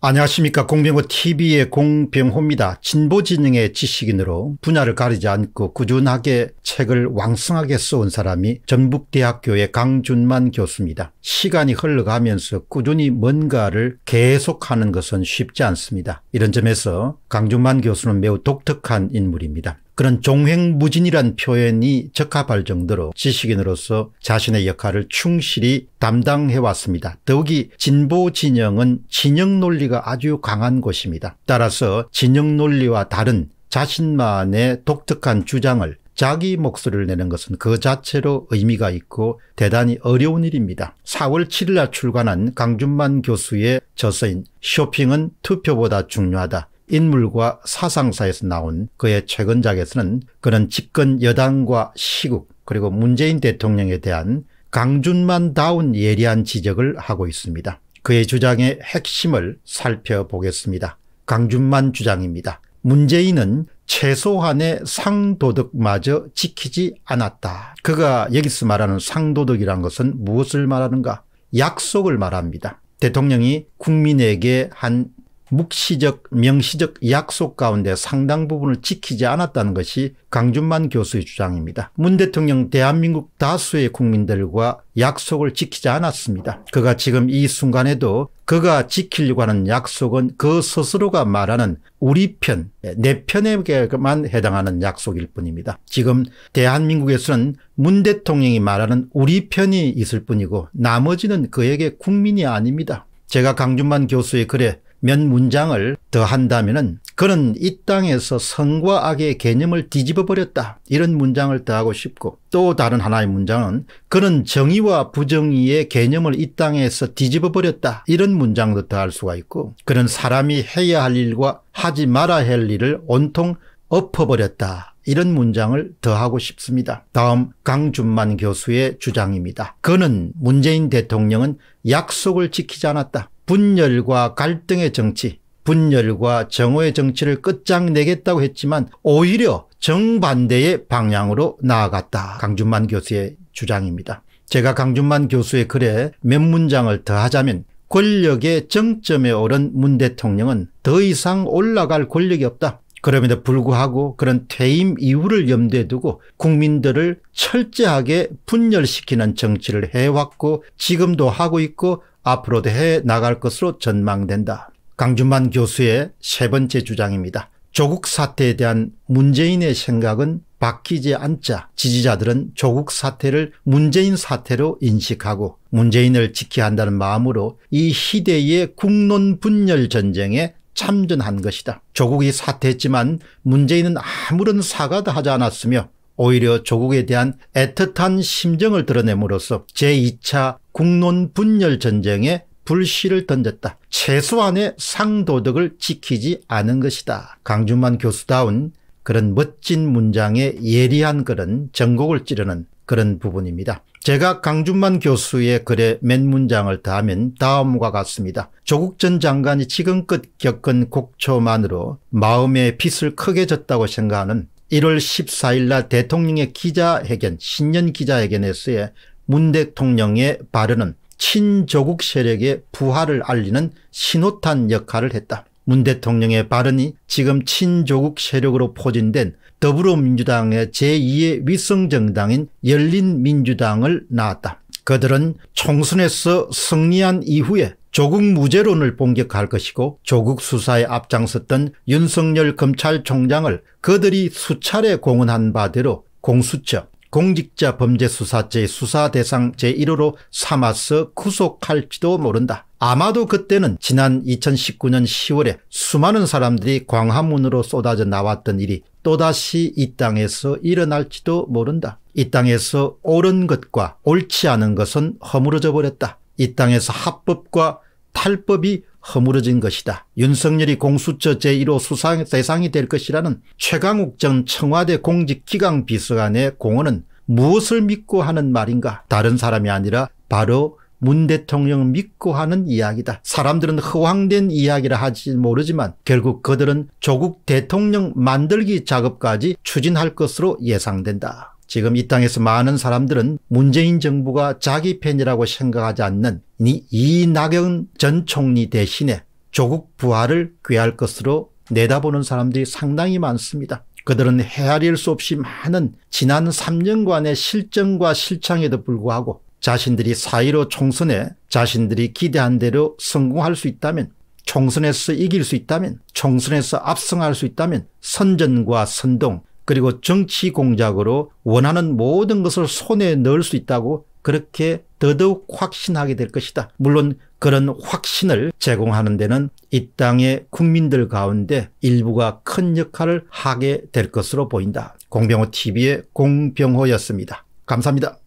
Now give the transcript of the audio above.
안녕하십니까 공병호 tv의 공병호입니다. 진보진영의 지식인으로 분야를 가리지 않고 꾸준하게 책을 왕성하게 써온 사람이 전북대학교의 강준만 교수입니다. 시간이 흘러가면서 꾸준히 뭔가를 계속하는 것은 쉽지 않습니다. 이런 점에서 강준만 교수는 매우 독특한 인물입니다. 그런 종횡무진이란 표현이 적합할 정도로 지식인으로서 자신의 역할을 충실히 담당해 왔습니다. 더욱이 진보 진영은 진영 논리가 아주 강한 곳입니다. 따라서 진영 논리와 다른 자신만의 독특한 주장을 자기 목소리를 내는 것은 그 자체로 의미가 있고 대단히 어려운 일입니다. 4월 7일 날 출간한 강준만 교수의 저서인 쇼핑은 투표보다 중요하다. 인물과 사상사에서 나온 그의 최근작에서는 그는 집권 여당과 시국 그리고 문재인 대통령에 대한 강준만다운 예리한 지적을 하고 있습니다. 그의 주장의 핵심을 살펴보겠습니다. 강준만 주장입니다. 문재인은 최소한의 상도덕마저 지키지 않았다. 그가 여기서 말하는 상도덕이란 것은 무엇을 말하는가? 약속을 말합니다. 대통령이 국민에게 한 묵시적 명시적 약속 가운데 상당 부분을 지키지 않았다는 것이 강준만 교수의 주장입니다. 문 대통령 대한민국 다수의 국민들과 약속을 지키지 않았습니다. 그가 지금 이 순간에도 그가 지키려고 하는 약속은 그 스스로가 말하는 우리 편, 내 편에게만 해당하는 약속일 뿐입니다. 지금 대한민국에서는 문 대통령이 말하는 우리 편이 있을 뿐이고 나머지는 그에게 국민이 아닙니다. 제가 강준만 교수의 글에 몇 문장을 더한다면 그는 이 땅에서 성과 악의 개념을 뒤집어 버렸다. 이런 문장을 더하고 싶고 또 다른 하나의 문장은 그는 정의와 부정의의 개념을 이 땅에서 뒤집어 버렸다. 이런 문장도 더할 수가 있고 그는 사람이 해야 할 일과 하지 말아야 할 일을 온통 엎어버렸다. 이런 문장을 더하고 싶습니다. 다음 강준만 교수의 주장입니다. 그는 문재인 대통령은 약속을 지키지 않았다. 분열과 갈등의 정치, 분열과 정오의 정치를 끝장내겠다고 했지만 오히려 정반대의 방향으로 나아갔다. 강준만 교수의 주장입니다. 제가 강준만 교수의 글에 몇 문장을 더하자면 권력의 정점에 오른 문 대통령은 더 이상 올라갈 권력이 없다. 그럼에도 불구하고 그런 퇴임 이후를 염두에 두고 국민들을 철저하게 분열시키는 정치를 해왔고 지금도 하고 있고 앞으로도 해 나갈 것으로 전망된다. 강준만 교수의 세 번째 주장입니다. 조국 사태에 대한 문재인의 생각은 바뀌지 않자 지지자들은 조국 사태를 문재인 사태로 인식하고 문재인을 지켜야 한다는 마음으로 이 희대의 국론 분열 전쟁에 참전한 것이다. 조국이 사퇴했지만 문재인은 아무런 사과도 하지 않았으며 오히려 조국에 대한 애틋한 심정을 드러냄으로써 제2차 국론 분열 전쟁에 불씨를 던졌다. 최소한의 상도덕을 지키지 않은 것이다. 강준만 교수다운 그런 멋진 문장의 예리한 글은 전곡을 찌르는 그런 부분입니다. 제가 강준만 교수의 글의맨 문장을 다하면 다음과 같습니다. 조국 전 장관이 지금껏 겪은 곡초만으로 마음의 빛을 크게 졌다고 생각하는 1월 14일 날 대통령의 기자회견 신년 기자회견에서의 문 대통령의 발언은 친조국 세력의 부활을 알리는 신호탄 역할을 했다. 문 대통령의 발언이 지금 친조국 세력으로 포진된 더불어민주당의 제2의 위성정당인 열린민주당을 낳았다. 그들은 총선에서 승리한 이후에 조국 무죄론을 본격할 것이고 조국 수사에 앞장섰던 윤석열 검찰총장을 그들이 수차례 공언한 바대로 공수처 공직자 범죄수사죄 수사 대상 제1호로 삼아서 구속할지도 모른다. 아마도 그때는 지난 2019년 10월에 수많은 사람들이 광화문으로 쏟아져 나왔던 일이 또다시 이 땅에서 일어날지도 모른다. 이 땅에서 옳은 것과 옳지 않은 것은 허물어져 버렸다. 이 땅에서 합법과 탈법이 허물어진 것이다. 윤석열이 공수처 제1호 수상 대상이 될 것이라는 최강욱 전 청와대 공직기강 비서관의 공언은 무엇을 믿고 하는 말인가? 다른 사람이 아니라 바로 문 대통령 믿고 하는 이야기다. 사람들은 허황된 이야기라 하지 모르지만 결국 그들은 조국 대통령 만들기 작업까지 추진할 것으로 예상된다. 지금 이 땅에서 많은 사람들은 문재인 정부가 자기 편이라고 생각하지 않는 이낙연 전 총리 대신에 조국 부활을 꾀할 것으로 내다보는 사람들이 상당히 많습니다. 그들은 헤아릴 수 없이 많은 지난 3년간의 실정과 실창에도 불구하고 자신들이 사1로 총선에 자신들이 기대한 대로 성공할 수 있다면 총선에서 이길 수 있다면 총선에서 압승할 수 있다면 선전과 선동 그리고 정치 공작으로 원하는 모든 것을 손에 넣을 수 있다고 그렇게 더더욱 확신하게 될 것이다. 물론 그런 확신을 제공하는 데는 이 땅의 국민들 가운데 일부가 큰 역할을 하게 될 것으로 보인다. 공병호 TV의 공병호였습니다. 감사합니다.